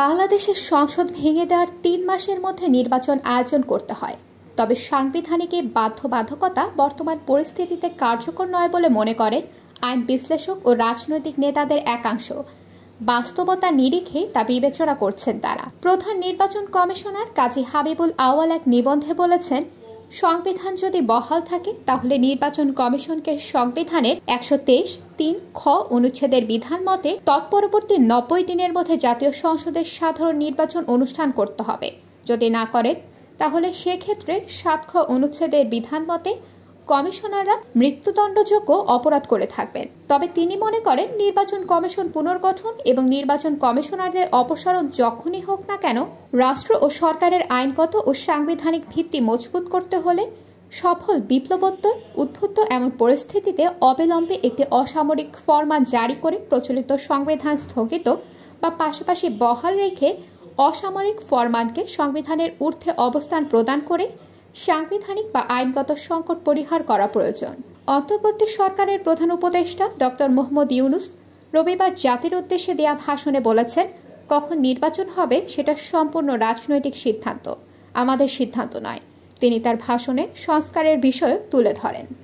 বাংলাদেশের সংসদ ভেঙে দেওয়ার তিন মাসের মধ্যে নির্বাচন আয়োজন করতে হয় তবে সাংবিধানিক এই বাধ্যবাধকতা বর্তমান পরিস্থিতিতে কার্যকর নয় বলে মনে করেন আইন বিশ্লেষক ও রাজনৈতিক নেতাদের একাংশ বাস্তবতা নিরিখে তা বিবেচনা করছেন তারা প্রধান নির্বাচন কমিশনার কাজী হাবিবুল আওয়াল এক নিবন্ধে বলেছেন সংবিধান যদি বহাল থাকে তাহলে নির্বাচন কমিশনকে সংবিধানের একশো তেইশ তিন খ অনুচ্ছেদের বিধান মতে তৎপরবর্তী নব্বই দিনের মধ্যে জাতীয় সংসদের সাধারণ নির্বাচন অনুষ্ঠান করতে হবে যদি না করেন তাহলে সেক্ষেত্রে সাত খ অনুচ্ছেদের বিধান মতে কমিশনাররা মৃত্যুদণ্ডযোগ্য অপরাধ করে থাকবেন তবে তিনি মনে করেন নির্বাচন কমিশন পুনর্গঠন এবং নির্বাচন কমিশনারদের অপসারণ যখনই হোক না কেন রাষ্ট্র ও সরকারের আইনগত ও সাংবিধানিক ভিত্তি মজবুত করতে হলে সফল বিপ্লবোত্তর উদ্ভূত এমন পরিস্থিতিতে অবিলম্বে একটি অসামরিক ফরমান জারি করে প্রচলিত সংবিধান স্থগিত বা পাশাপাশি বহাল রেখে অসামরিক ফরমানকে সংবিধানের ঊর্ধ্বে অবস্থান প্রদান করে সাংবিধানিক বা আইনগত সংকট পরিহার করা প্রয়োজন অন্তর্বর্তী সরকারের প্রধান উপদেষ্টা ডক্টর মোহাম্মদ ইউনুস রবিবার জাতির উদ্দেশ্যে দেয়া ভাষণে বলেছেন কখন নির্বাচন হবে সেটা সম্পূর্ণ রাজনৈতিক সিদ্ধান্ত আমাদের সিদ্ধান্ত নয় তিনি তার ভাষণে সংস্কারের বিষয় তুলে ধরেন